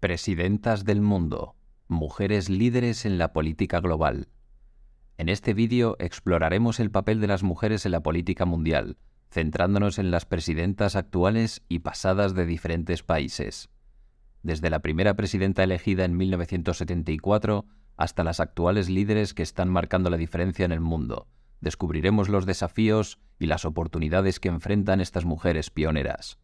Presidentas del mundo, mujeres líderes en la política global. En este vídeo exploraremos el papel de las mujeres en la política mundial, centrándonos en las presidentas actuales y pasadas de diferentes países. Desde la primera presidenta elegida en 1974 hasta las actuales líderes que están marcando la diferencia en el mundo, descubriremos los desafíos y las oportunidades que enfrentan estas mujeres pioneras.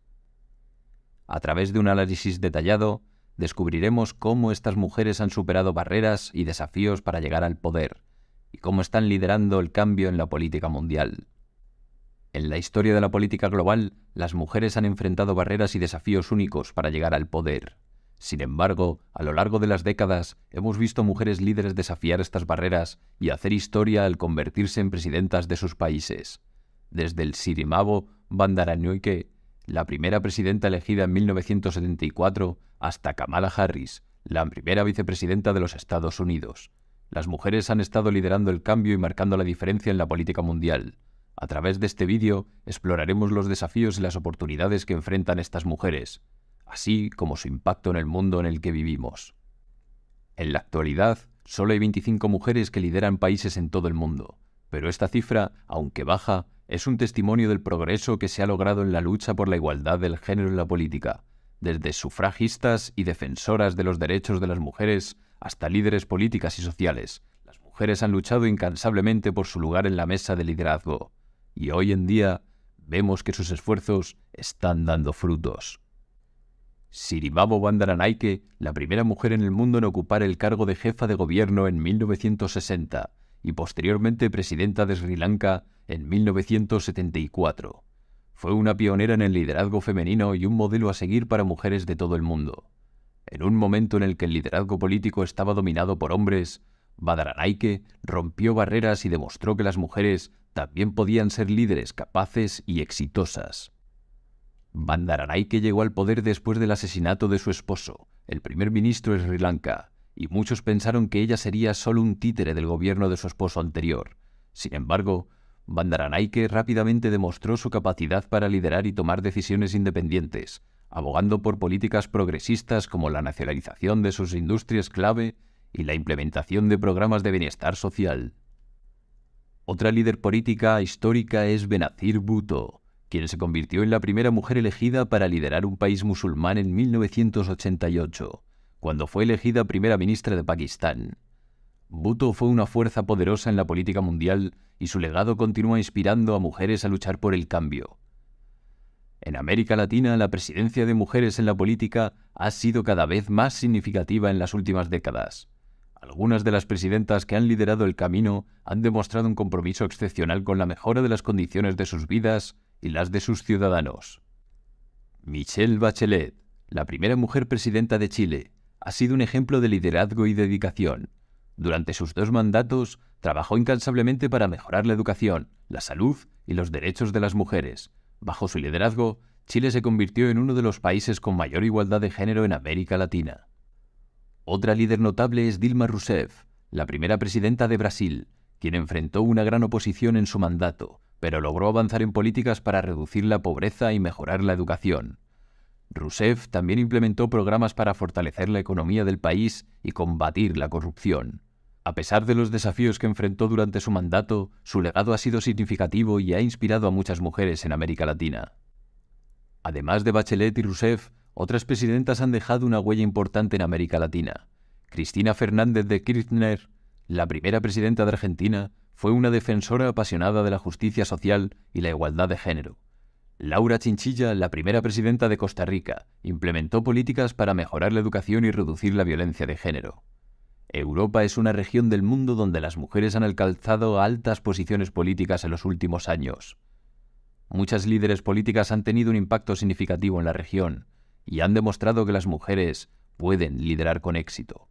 A través de un análisis detallado, descubriremos cómo estas mujeres han superado barreras y desafíos para llegar al poder y cómo están liderando el cambio en la política mundial. En la historia de la política global, las mujeres han enfrentado barreras y desafíos únicos para llegar al poder. Sin embargo, a lo largo de las décadas hemos visto mujeres líderes desafiar estas barreras y hacer historia al convertirse en presidentas de sus países. Desde el Sirimabo Bandaranaike, la primera presidenta elegida en 1974, hasta Kamala Harris, la primera vicepresidenta de los Estados Unidos. Las mujeres han estado liderando el cambio y marcando la diferencia en la política mundial. A través de este vídeo exploraremos los desafíos y las oportunidades que enfrentan estas mujeres, así como su impacto en el mundo en el que vivimos. En la actualidad, solo hay 25 mujeres que lideran países en todo el mundo, pero esta cifra, aunque baja, es un testimonio del progreso que se ha logrado en la lucha por la igualdad del género en la política desde sufragistas y defensoras de los derechos de las mujeres hasta líderes políticas y sociales. Las mujeres han luchado incansablemente por su lugar en la mesa de liderazgo, y hoy en día vemos que sus esfuerzos están dando frutos. Siribabo Bandaranaike, la primera mujer en el mundo en ocupar el cargo de jefa de gobierno en 1960 y posteriormente presidenta de Sri Lanka en 1974. Fue una pionera en el liderazgo femenino y un modelo a seguir para mujeres de todo el mundo. En un momento en el que el liderazgo político estaba dominado por hombres, Badaranaike rompió barreras y demostró que las mujeres también podían ser líderes capaces y exitosas. Bandaranaike llegó al poder después del asesinato de su esposo, el primer ministro de Sri Lanka, y muchos pensaron que ella sería solo un títere del gobierno de su esposo anterior. Sin embargo, Bandaranaike rápidamente demostró su capacidad para liderar y tomar decisiones independientes, abogando por políticas progresistas como la nacionalización de sus industrias clave y la implementación de programas de bienestar social. Otra líder política histórica es Benazir Bhutto, quien se convirtió en la primera mujer elegida para liderar un país musulmán en 1988, cuando fue elegida primera ministra de Pakistán. Buto fue una fuerza poderosa en la política mundial y su legado continúa inspirando a mujeres a luchar por el cambio. En América Latina, la presidencia de mujeres en la política ha sido cada vez más significativa en las últimas décadas. Algunas de las presidentas que han liderado el camino han demostrado un compromiso excepcional con la mejora de las condiciones de sus vidas y las de sus ciudadanos. Michelle Bachelet, la primera mujer presidenta de Chile, ha sido un ejemplo de liderazgo y dedicación durante sus dos mandatos, trabajó incansablemente para mejorar la educación, la salud y los derechos de las mujeres. Bajo su liderazgo, Chile se convirtió en uno de los países con mayor igualdad de género en América Latina. Otra líder notable es Dilma Rousseff, la primera presidenta de Brasil, quien enfrentó una gran oposición en su mandato, pero logró avanzar en políticas para reducir la pobreza y mejorar la educación. Rousseff también implementó programas para fortalecer la economía del país y combatir la corrupción. A pesar de los desafíos que enfrentó durante su mandato, su legado ha sido significativo y ha inspirado a muchas mujeres en América Latina. Además de Bachelet y Rousseff, otras presidentas han dejado una huella importante en América Latina. Cristina Fernández de Kirchner, la primera presidenta de Argentina, fue una defensora apasionada de la justicia social y la igualdad de género. Laura Chinchilla, la primera presidenta de Costa Rica, implementó políticas para mejorar la educación y reducir la violencia de género. Europa es una región del mundo donde las mujeres han alcanzado altas posiciones políticas en los últimos años. Muchas líderes políticas han tenido un impacto significativo en la región y han demostrado que las mujeres pueden liderar con éxito.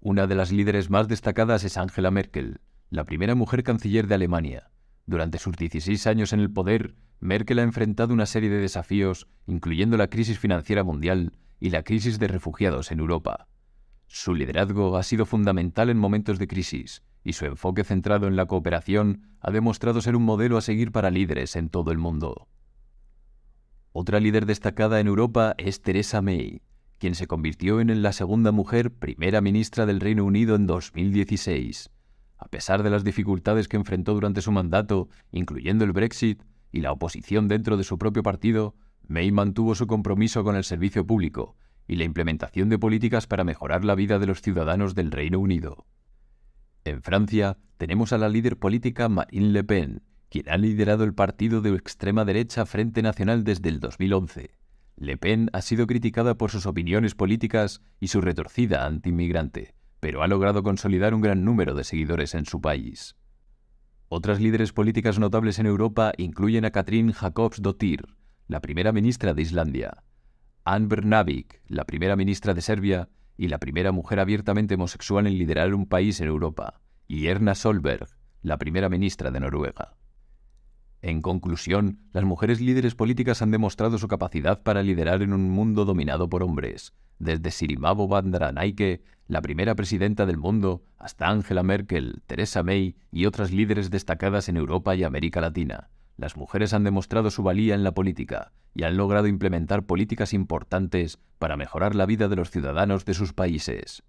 Una de las líderes más destacadas es Angela Merkel, la primera mujer canciller de Alemania. Durante sus 16 años en el poder, Merkel ha enfrentado una serie de desafíos, incluyendo la crisis financiera mundial y la crisis de refugiados en Europa. Su liderazgo ha sido fundamental en momentos de crisis y su enfoque centrado en la cooperación ha demostrado ser un modelo a seguir para líderes en todo el mundo. Otra líder destacada en Europa es Theresa May, quien se convirtió en la segunda mujer primera ministra del Reino Unido en 2016. A pesar de las dificultades que enfrentó durante su mandato, incluyendo el Brexit y la oposición dentro de su propio partido, May mantuvo su compromiso con el servicio público y la implementación de políticas para mejorar la vida de los ciudadanos del Reino Unido. En Francia tenemos a la líder política Marine Le Pen, quien ha liderado el partido de extrema derecha Frente Nacional desde el 2011. Le Pen ha sido criticada por sus opiniones políticas y su retorcida antiinmigrante, pero ha logrado consolidar un gran número de seguidores en su país. Otras líderes políticas notables en Europa incluyen a Katrin jacobs dotir la primera ministra de Islandia, Ann Brnabic, la primera ministra de Serbia y la primera mujer abiertamente homosexual en liderar un país en Europa, y Erna Solberg, la primera ministra de Noruega. En conclusión, las mujeres líderes políticas han demostrado su capacidad para liderar en un mundo dominado por hombres, desde Sirimavo Bandaranaike, la primera presidenta del mundo, hasta Angela Merkel, Theresa May y otras líderes destacadas en Europa y América Latina, las mujeres han demostrado su valía en la política y han logrado implementar políticas importantes para mejorar la vida de los ciudadanos de sus países.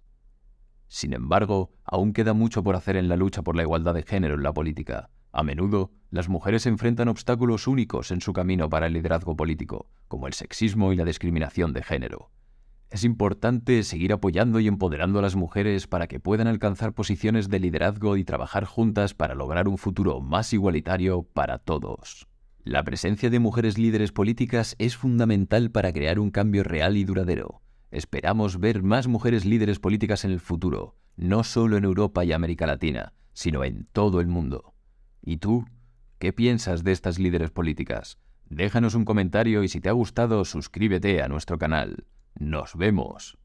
Sin embargo, aún queda mucho por hacer en la lucha por la igualdad de género en la política. A menudo, las mujeres enfrentan obstáculos únicos en su camino para el liderazgo político, como el sexismo y la discriminación de género. Es importante seguir apoyando y empoderando a las mujeres para que puedan alcanzar posiciones de liderazgo y trabajar juntas para lograr un futuro más igualitario para todos. La presencia de mujeres líderes políticas es fundamental para crear un cambio real y duradero. Esperamos ver más mujeres líderes políticas en el futuro, no solo en Europa y América Latina, sino en todo el mundo. ¿Y tú? ¿Qué piensas de estas líderes políticas? Déjanos un comentario y si te ha gustado suscríbete a nuestro canal. Nos vemos.